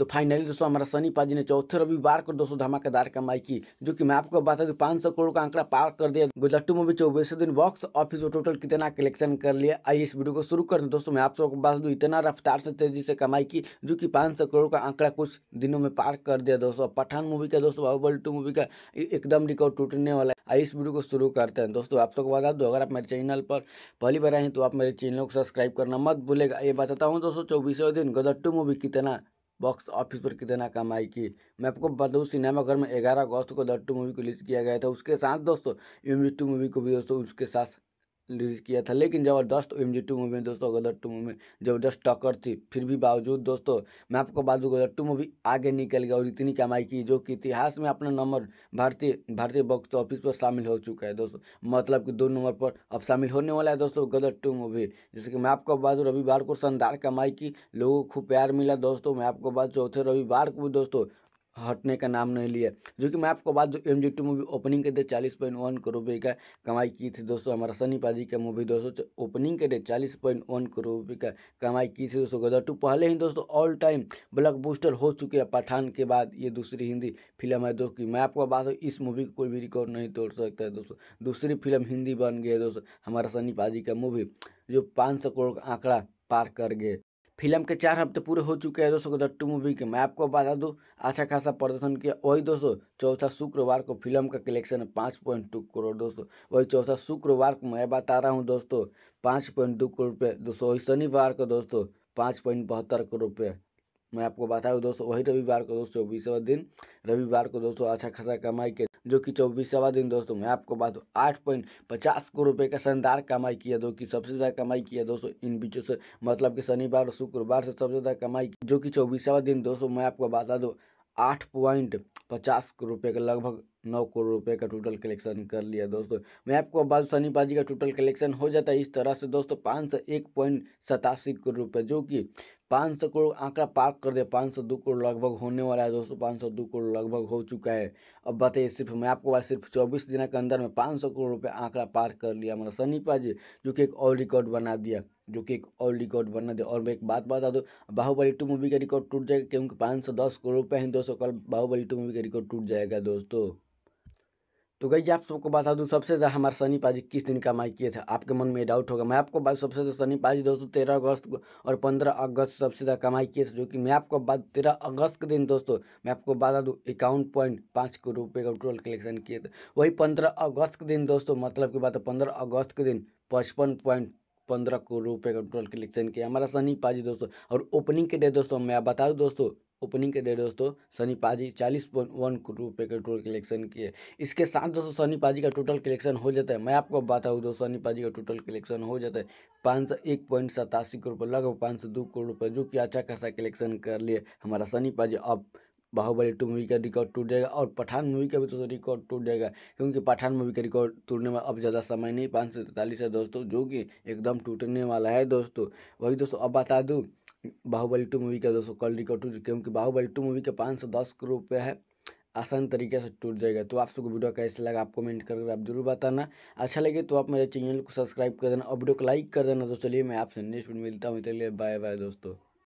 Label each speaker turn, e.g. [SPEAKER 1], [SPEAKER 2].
[SPEAKER 1] तो फाइनली दोस्तों हमारा सनी पाजी ने चौथे रविवार को दोस्तों धमाकेदार कमाई की जो कि मैं आपको बता दूं पाँच सौ करोड़ का आंकड़ा पार कर दिया गुजट्टू मूवी चौबीस दिन बॉक्स ऑफिस में टोटल कितना कलेक्शन कर लिया आइए इस वीडियो को शुरू कर दोस्तों मैं आप सबको बता दूँ इतना रफ्तार से तेजी से कमाई की जो कि पाँच करोड़ का आंकड़ा कुछ दिनों में पार कर दिया दोस्तों पठान मूवी का दोस्तों बाहुबल टू मूवी का एकदम रिकॉर्ड टूटने वाला है आइए इस वीडियो को शुरू करते हैं दोस्तों आप सबको बता दो अगर आप मेरे चैनल पर पहली बार आए हैं तो आप मेरे चैनल को सब्सक्राइब करना मत भूलेगा ये बताता हूँ दोस्तों चौबीसवें दिन गदट्टू मूवी कितना बॉक्स ऑफिस पर कितना कमाई की मैं आपको बता दूँ सिनेमाघर में ग्यारह अगस्त को लट्टू मूवी को रिलीज़ किया गया था उसके साथ दोस्तों यूमी टू मूवी को भी दोस्तों उसके साथ रिलीज़ किया था लेकिन ज़बरदस्त O M G two movie में दोस्तों गदर टू मूवी में ज़बरदस्त टक्कर थी फिर भी बावजूद दोस्तों मैं आपको बात दूँ गदर टू मूवी आगे निकल गया और इतनी कमाई की जो कि इतिहास में अपना नंबर भारतीय भारतीय बॉक्स ऑफिस पर शामिल हो चुका है दोस्तों मतलब कि दो नंबर पर अब शामिल होने वाला है दोस्तों गदर टू मूवी जैसे कि मैं आपको बात रविवार को शानदार कमाई की लोगों को खूब प्यार मिला दोस्तों मैं आपको बात चौथे रविवार को दोस्तों हटने का नाम नहीं लिया जो कि मैं आपको बात जो M G two movie opening के डेट चालीस पॉइंट वन करोड़ रुपये का कमाई की थी दोस्तों हमारा सनी पाजी का मूवी दोस्तों ओपनिंग के डेट चालीस पॉइंट वन करोड़ रुपये का कमाई की थी दोस्तों गदर टू पहले ही दोस्तों ऑल टाइम बूस्टर हो चुके हैं पठान के बाद ये दूसरी हिंदी फिल्म है दोस्तों मैं आपको बात हूँ इस मूवी को कोई भी रिकॉर्ड नहीं तोड़ सकता है दोस्तों दूसरी फिल्म हिंदी बन गई है दोस्तों हमारा सनी पाजी का मूवी जो पाँच सौ करोड़ का आंकड़ा पार कर गए फिल्म के चार हफ्ते पूरे हो चुके हैं दोस्तों दट्टू मूवी के मैं आपको बता दूं अच्छा खासा प्रदर्शन किया वही दोस्तों चौथा शुक्रवार को फिल्म का कलेक्शन पाँच पॉइंट टू करोड़ दोस्तों वही चौथा शुक्रवार को मैं बता रहा हूँ दोस्तों पाँच पॉइंट दो करोड़ रुपये दोस्तों वही शनिवार को दोस्तों पाँच पॉइंट बहत्तर करोड़ रुपये मैं आपको बता दूँ दोस्तों वही रविवार को दोस्तों चौबीसवा दिन रविवार को दोस्तों अच्छा खासा कमाई किया जो कि चौबीसवा दिन दोस्तों मैं आपको बात दूँ आठ पॉइंट पचास करोड़ रुपये का शानदार कमाई किया जो कि सबसे ज़्यादा कमाई किया दोस्तों इन बीचों से मतलब कि शनिवार और शुक्रवार से सबसे ज़्यादा कमाई जो कि चौबीसवा दिन दोस्तों मैं आपको बता दूँ आठ पॉइंट पचास करोड़ रुपये का लगभग नौ करोड़ रुपए का टोटल कलेक्शन कर लिया दोस्तों मैं आपको बाद सनी पाजी का टोटल कलेक्शन हो जाता है इस तरह से दोस्तों पाँच सौ एक पॉइंट सतासी करोड़ रुपए जो कि पाँच सौ करोड़ आंकड़ा पार कर दिया पाँच सौ दो करोड़ लगभग होने वाला है दोस्तों पाँच सौ दो करोड़ लगभग हो चुका है अब बताइए सिर्फ मैं आपको बात सिर्फ चौबीस दिन के अंदर में पाँच सौ करोड़ रुपये आंकड़ा पार कर लिया मतलब सनी जी जो कि एक और रिकॉर्ड बना दिया जो कि एक और रिकॉर्ड बना दिया और मैं एक बात बता दूँ बाहुबली टू मूवी का रिकॉर्ड टूट जाएगा क्योंकि पाँच सौ दस करोड़ रुपये हैं दोस्तों कल बाहुबली टू मूवी का रिकॉर्ड टूट जाएगा दोस्तों तो गई आप सबको बता दूँ सबसे ज़्यादा हमारे सनी पाजी किस दिन कमाई किए थे आपके मन में डाउट होगा मैं आपको बात सबसे ज़्यादा सनी पाजी दोस्तों तेरह अगस्त और पंद्रह अगस्त सबसे ज़्यादा कमाई किए थे जो कि मैं आपको बात तेरह अगस्त के दिन दोस्तों मैं आपको बता दूँ इक्यावन पॉइंट पाँच करोड़ रुपये का टोटल कलेक्शन किए थे वही पंद्रह अगस्त के दिन दोस्तों मतलब की बात है पंद्रह अगस्त के दिन पचपन पॉइंट पंद्रह करोड़ रुपये का टोटल कलेक्शन किया हमारा सनी पाजी दोस्तों और ओपनिंग के डे दोस्तों मैं बता दूँ दोस्तों ओपनिंग के दे दोस्तों सनी पाजी चालीस पॉइंट वन रुपये के टोटल कलेक्शन किए इसके साथ दोस्तों सनी पाजी का टोटल कलेक्शन हो जाता है मैं आपको बताऊँ दोस्तों सनी पाजी का टोटल कलेक्शन हो जाता है पाँच सौ एक पॉइंट सतासी करोड़ रुपये लगभग पाँच सौ दो करोड़ रुपये जो कि अच्छा खासा कलेक्शन कर लिए हमारा सनी पाजी अब बाहुबली टू मूवी का रिकॉर्ड टूट जाएगा और पठान मूवी का भी तो रिकॉर्ड टूट जाएगा क्योंकि पठान मूवी का रिकॉर्ड टूटने में अब ज़्यादा समय नहीं पाँच सौ तैंतालीस है दोस्तों जो कि एकदम टूटने वाला है दोस्तों वही दोस्तों अब बता दूँ बाहुबली टू मूवी का दोस्तों कल रिकॉर्ड टूट क्योंकि बाहुबली टू मूवी का पाँच सौ दस करोड़ रुपये है आसान तरीके से टूट जाएगा तो आप सबको वीडियो कैसे लगा आप कमेंट करके आप जरूर बताना अच्छा लगे तो आप मेरे चैनल को सब्सक्राइब कर देना और वीडियो को लाइक कर देना तो चलिए मैं आपसे नेक्स्ट मिलता हूँ चलिए बाय बाय दोस्तों